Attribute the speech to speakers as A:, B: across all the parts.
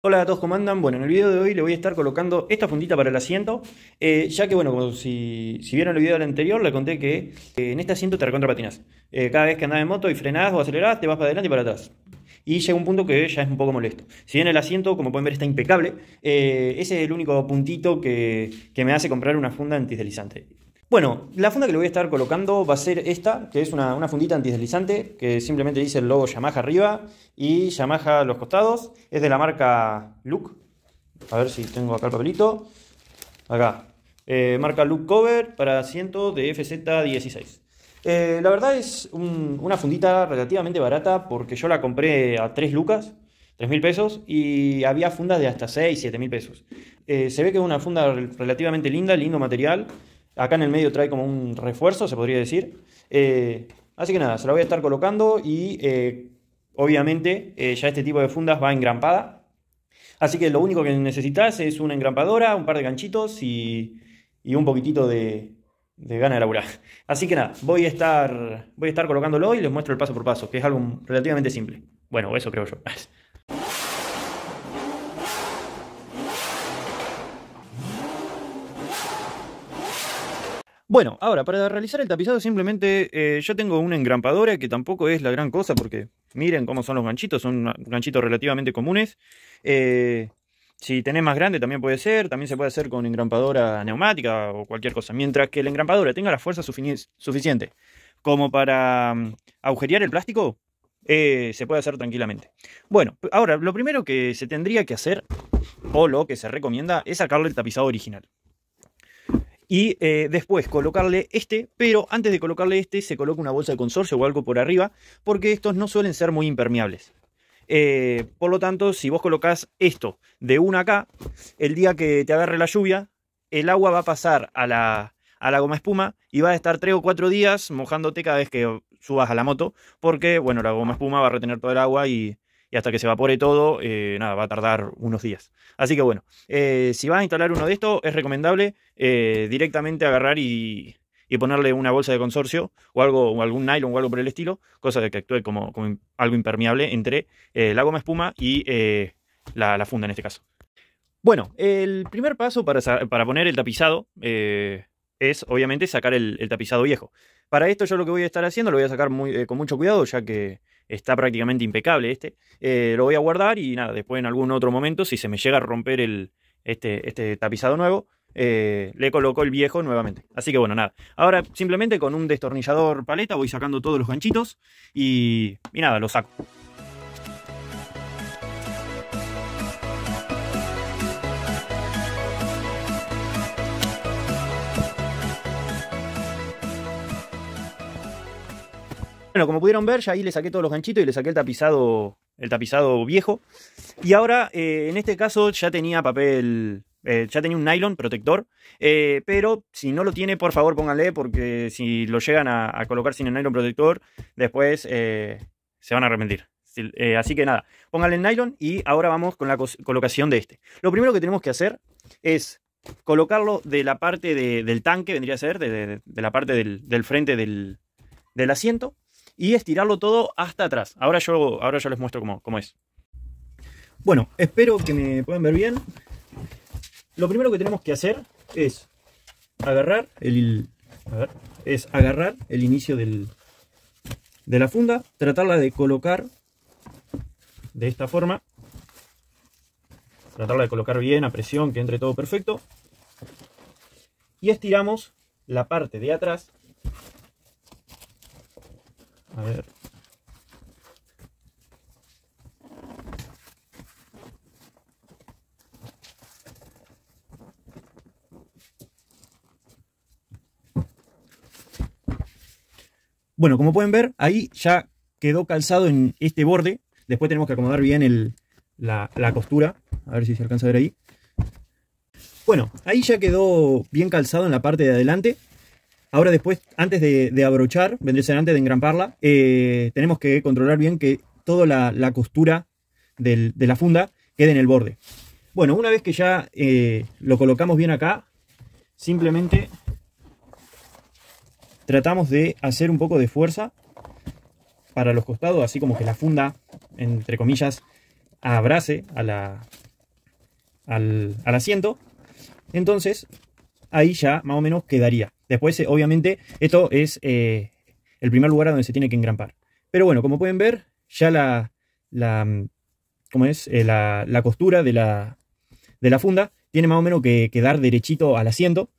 A: Hola a todos, ¿cómo andan? Bueno, en el video de hoy le voy a estar colocando esta fundita para el asiento, eh, ya que, bueno, como si, vieron el video del anterior, le conté que en este asiento te recontrapatinas patinas. Eh, cada vez que andás en moto y frenás o acelerás, te vas para adelante y para atrás. Y llega un punto que ya es un poco molesto. Si bien el asiento, como pueden ver, está impecable, eh, ese es el único puntito que, que me hace comprar una funda antideslizante. Bueno, la funda que le voy a estar colocando va a ser esta, que es una, fundita fundita antideslizante, que simplemente dice el logo Yamaha arriba y Yamaha a los costados. Es de la marca Look. A ver si tengo acá el papelito. Acá. Eh, marca Look Cover para asiento de FZ16. Eh, la verdad es una fundita relativamente barata porque yo la compré a 3 lucas, 3 mil pesos, y había fundas de hasta 6, 7 mil pesos. Eh, se ve que es una funda relativamente linda, lindo material. Acá en el medio trae como un refuerzo, se podría decir. Eh, así que nada, se la voy a estar colocando y eh, obviamente eh, ya este tipo de fundas va engrampada. Así que lo único que necesitas es una engrampadora, un par de ganchitos y, un poquitito de, de gana de laburar. Así que nada, voy a, estar, voy a estar colocándolo y les muestro el paso por paso, que es algo relativamente simple. Bueno, eso creo yo. Bueno, ahora, para realizar el tapizado simplemente eh, yo tengo una engrampadora que tampoco es la gran cosa porque miren cómo son los ganchitos, son ganchitos relativamente comunes. Eh, si tenés más grande también puede ser, también se puede hacer con engrampadora neumática o cualquier cosa. Mientras que la engrampadora tenga la fuerza suficiente como para mm, agujerear el plástico, eh, se puede hacer tranquilamente. Bueno, ahora lo primero que se tendría que hacer, o lo que se recomienda, es sacarle el tapizado original y eh, después colocarle este, pero antes de colocarle este se coloca una bolsa de consorcio o algo por arriba, porque estos no suelen ser muy impermeables. Eh, por lo tanto, si vos colocás esto de una acá, el día que te agarre la lluvia, el agua va a pasar a la, a la goma espuma y va a estar 3 o 4 días mojándote cada vez que subas a la moto, porque bueno, la goma espuma va a retener todo el agua y y hasta que se evapore todo, eh, nada, va a tardar unos días. Así que bueno, eh, si vas a instalar uno de estos, es recomendable eh, directamente agarrar y, y, ponerle una bolsa de consorcio o algo, o algún nylon o algo por el estilo, cosa de que actúe como, algo impermeable entre la goma espuma y la, funda en este caso. Bueno, el primer paso para, poner el tapizado es obviamente sacar el, tapizado viejo. Para esto yo lo que voy a estar haciendo, lo voy a sacar muy, con mucho cuidado, ya que está prácticamente impecable este. Eh, lo voy a guardar y nada, después en algún otro momento, si se me llega a romper el, este, este tapizado nuevo, eh, le coloco el viejo nuevamente. Así que bueno, nada. Ahora simplemente con un destornillador paleta voy sacando todos los ganchitos y, y nada, lo saco. Bueno, como pudieron ver, ya ahí le saqué todos los ganchitos y le saqué el tapizado, el tapizado viejo. Y ahora, eh, en este caso, ya tenía papel, eh, ya tenía un nylon protector. Eh, pero si no lo tiene, por favor pónganle, porque si lo llegan a, colocar sin el nylon protector, después se van a arrepentir. así que nada, pónganle el nylon y ahora vamos con la colocación de este. Lo primero que tenemos que hacer es colocarlo de la parte del tanque, vendría a ser, de, la parte del, frente del, asiento y estirarlo todo hasta atrás. Ahora yo, ahora yo les muestro cómo, cómo es. Bueno, espero que me puedan ver bien. Lo primero que tenemos que hacer es agarrar el, es agarrar el inicio de la funda, tratarla de colocar de esta forma, tratarla de colocar bien a presión, que entre todo perfecto, y estiramos la parte de atrás a ver. Bueno, como pueden ver, ahí ya quedó calzado en este borde. Después tenemos que acomodar bien la, la, costura. A ver si se alcanza a ver ahí. Bueno, ahí ya quedó bien calzado en la parte de adelante. Ahora después, antes de, abrochar, vendría a ser antes de engramparla, eh, tenemos que controlar bien que toda la, costura de la funda quede en el borde. Bueno, una vez que ya eh, lo colocamos bien acá, simplemente tratamos de hacer un poco de fuerza para los costados, así como que la funda, entre comillas, abrace al asiento. Entonces, ahí ya más o menos quedaría. Después, eh, obviamente, esto es eh, el primer lugar donde se tiene que engrampar. Pero bueno, como pueden ver, ya la, la, mm, es? Eh, la, costura de la, funda tiene más o menos que quedar derechito al asiento.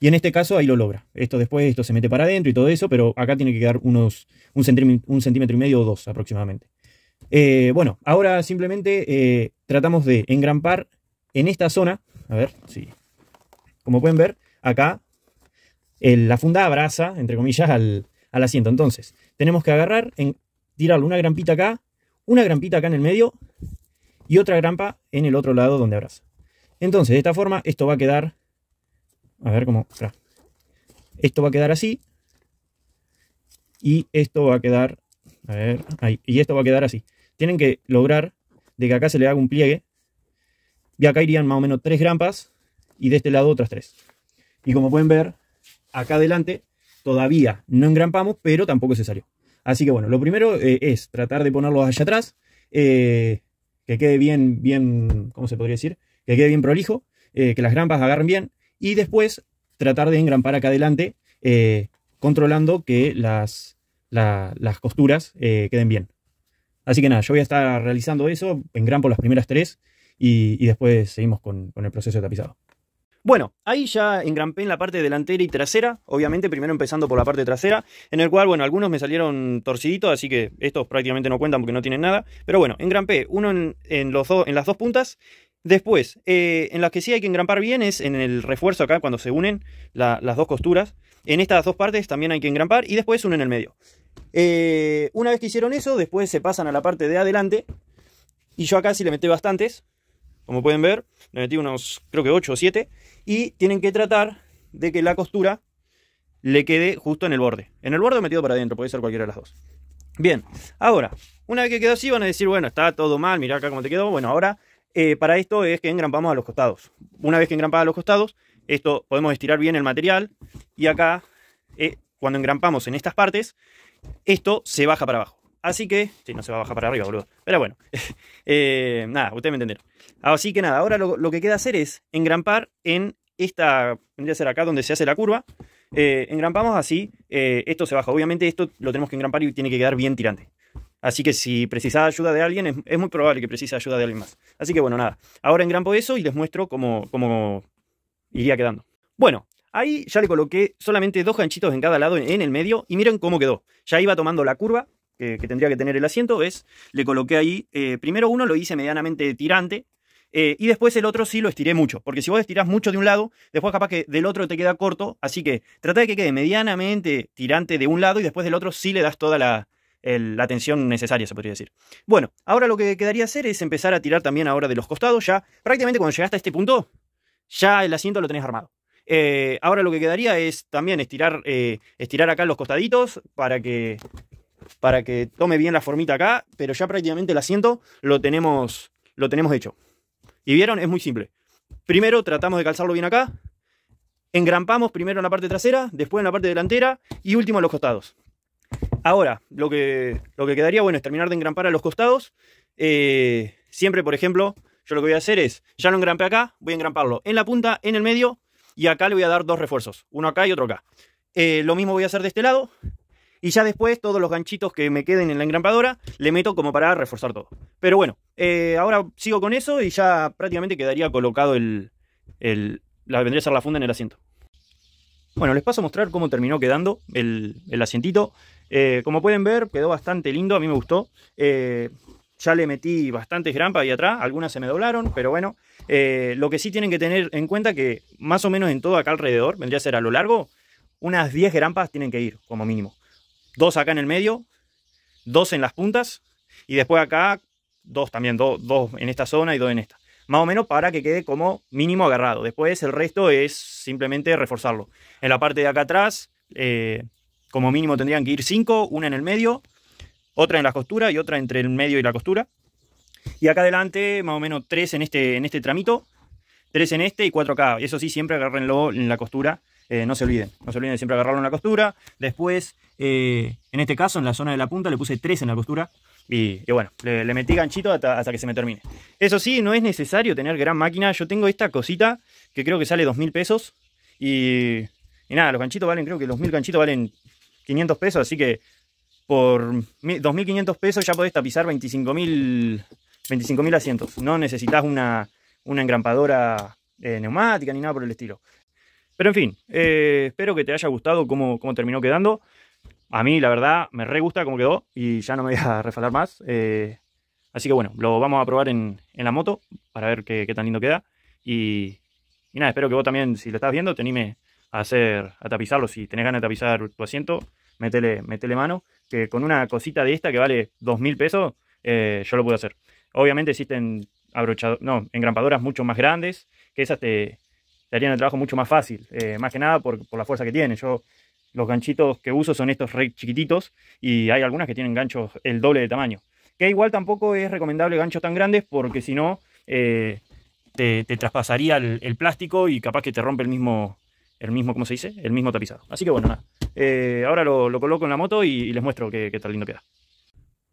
A: Y en este caso ahí lo logra. Esto después, esto se mete para adentro y todo eso, pero acá tiene que quedar unos un centímetro, un centímetro y medio o dos aproximadamente. bueno, ahora simplemente tratamos de engrampar en esta zona. A ver, sí. Como pueden ver, acá la funda abraza, entre comillas, al, asiento. Entonces, tenemos que agarrar, en, tirarle una grampita acá, una grampita acá en el medio y otra grampa en el otro lado donde abraza. Entonces, de esta forma, esto va a quedar... A ver cómo... Esto va a quedar así. Y esto va a quedar... A ver, Y esto va a quedar así. Tienen que lograr de que acá se le haga un pliegue. Y acá irían más o menos tres grampas. Y de este lado otras tres. Y como pueden ver, acá adelante todavía no engrampamos, pero tampoco se salió. Así que bueno, lo primero eh, es tratar de ponerlos allá atrás, eh, que quede bien, bien, ¿cómo se podría decir? Que quede bien prolijo, eh, que las grampas agarren bien, y después tratar de engrampar acá adelante, controlando que las, las costuras queden bien. Así que nada, yo voy a estar realizando eso, engrampo las primeras tres y, después seguimos con el proceso de tapizado. Bueno, ahí ya engrampé en la parte delantera y trasera, obviamente primero empezando por la parte trasera, en el cual, bueno, algunos me salieron torciditos, así que estos prácticamente no cuentan porque no tienen nada, pero bueno, engrampé uno en, los en las dos puntas, después, eh, en las que sí hay que engrampar bien es en el refuerzo acá, cuando se unen las dos costuras, en estas dos partes también hay que engrampar y después uno en el medio. Eh, una vez que hicieron eso, después se pasan a la parte de adelante, y yo acá sí le metí bastantes, como pueden ver, le metí unos, creo que 8 o 7. Y tienen que tratar de que la costura le quede justo en el borde. En el borde o metido para adentro, puede ser cualquiera de las dos. Bien, ahora, una vez que quedó así, van a decir, bueno, está todo mal, mirá acá cómo te quedó. Bueno, ahora, eh, para esto es que engrampamos a los costados. Una vez que engrampamos a los costados, esto podemos estirar bien el material. Y acá, eh, cuando engrampamos en estas partes, esto se baja para abajo. Así que. Sí, no se va a bajar para arriba, boludo. Pero bueno. Eh, nada, ustedes me entendieron. Así que nada, ahora lo, que queda hacer es engrampar en esta. Vendría a ser acá donde se hace la curva. Eh, engrampamos así. Eh, esto se baja. Obviamente, esto lo tenemos que engrampar y tiene que quedar bien tirante. Así que si precisa ayuda de alguien, es, muy probable que precise ayuda de alguien más. Así que bueno, nada. Ahora engrampo eso y les muestro cómo, iría quedando. Bueno, ahí ya le coloqué solamente dos ganchitos en cada lado en el medio y miren cómo quedó. Ya iba tomando la curva que tendría que tener el asiento, es, le coloqué ahí, eh, primero uno lo hice medianamente tirante, eh, y después el otro sí lo estiré mucho, porque si vos estirás mucho de un lado, después capaz que del otro te queda corto, así que trata de que quede medianamente tirante de un lado y después del otro sí le das toda la, tensión necesaria, se podría decir. Bueno, ahora lo que quedaría hacer es empezar a tirar también ahora de los costados, ya prácticamente cuando llegaste a este punto, ya el asiento lo tenés armado. Eh, ahora lo que quedaría es también estirar, estirar acá los costaditos para que para que tome bien la formita acá, pero ya prácticamente el asiento lo tenemos, lo tenemos hecho. ¿Y vieron? Es muy simple. Primero tratamos de calzarlo bien acá, engrampamos primero en la parte trasera, después en la parte delantera y último en los costados. Ahora, lo que, lo que quedaría bueno es terminar de engrampar a los costados. Eh, siempre, por ejemplo, yo lo que voy a hacer es, ya lo engrampé acá, voy a engramparlo en la punta, en el medio, y acá le voy a dar dos refuerzos, uno acá y otro acá. Eh, lo mismo voy a hacer de este lado, y ya después todos los ganchitos que me queden en la engrampadora le meto como para reforzar todo. Pero bueno, eh, ahora sigo con eso y ya prácticamente quedaría colocado el, la, vendría a ser la funda en el asiento. Bueno, les paso a mostrar cómo terminó quedando el, asientito. Eh, como pueden ver, quedó bastante lindo, a mí me gustó. Eh, ya le metí bastantes grampas ahí atrás, algunas se me doblaron, pero bueno, lo que sí tienen que tener en cuenta que más o menos en todo acá alrededor, vendría a ser a lo largo, unas 10 grampas tienen que ir como mínimo dos acá en el medio, dos en las puntas y después acá dos también, dos en esta zona y dos en esta. Más o menos para que quede como mínimo agarrado. Después el resto es simplemente reforzarlo. En la parte de acá atrás, eh, como mínimo tendrían que ir cinco, una en el medio, otra en la costura y otra entre el medio y la costura. Y acá adelante, más o menos tres en este, en este tramito, tres en este y cuatro acá. y Eso sí, siempre agárrenlo en la costura eh, no se olviden, no se olviden de siempre agarrarlo en la costura. Después, eh, en este caso, en la zona de la punta le puse 3 en la costura. Y, bueno, le, metí ganchito hasta, que se me termine. Eso sí, no es necesario tener gran máquina. Yo tengo esta cosita que creo que sale 2000 pesos. Y, nada, los ganchitos valen, creo que los 1000 ganchitos valen 500 pesos. Así que por 2.500 pesos ya podés tapizar 25.000 asientos. No necesitas una, engrampadora eh, neumática ni nada por el estilo. Pero en fin, eh, espero que te haya gustado cómo, terminó quedando. A mí, la verdad, me re gusta cómo quedó y ya no me voy a refalar más. Eh, así que bueno, lo vamos a probar en, la moto para ver qué, tan lindo queda. Y, nada, espero que vos también, si lo estás viendo, te anime a, hacer, a tapizarlo. Si tenés ganas de tapizar tu asiento, metele mano. Que con una cosita de esta que vale dos mil pesos, eh, yo lo puedo hacer. Obviamente existen abrochado no, engrampadoras mucho más grandes, que esas te, te harían el trabajo mucho más fácil, eh, más que nada por, la fuerza que tiene. Yo los ganchitos que uso son estos re chiquititos y hay algunas que tienen ganchos el doble de tamaño. Que igual tampoco es recomendable ganchos tan grandes porque si no eh, te, traspasaría el, plástico y capaz que te rompe el mismo, el mismo, ¿cómo se dice? El mismo tapizado. Así que bueno, nada. Eh, ahora lo, coloco en la moto y, les muestro qué, qué tan lindo queda.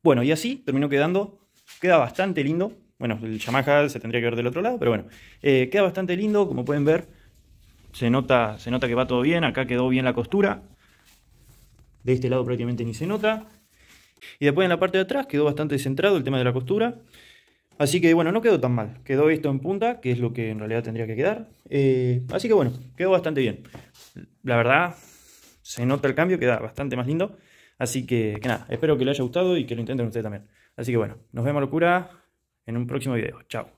A: Bueno, y así terminó quedando. Queda bastante lindo bueno, el Yamaha se tendría que ver del otro lado, pero bueno, eh, queda bastante lindo, como pueden ver, se nota, se nota que va todo bien, acá quedó bien la costura, de este lado prácticamente ni se nota, y después en la parte de atrás quedó bastante centrado el tema de la costura, así que bueno, no quedó tan mal, quedó esto en punta, que es lo que en realidad tendría que quedar, eh, así que bueno, quedó bastante bien, la verdad, se nota el cambio, queda bastante más lindo, así que, que nada, espero que les haya gustado y que lo intenten ustedes también. Así que bueno, nos vemos locura en un próximo video. Chao.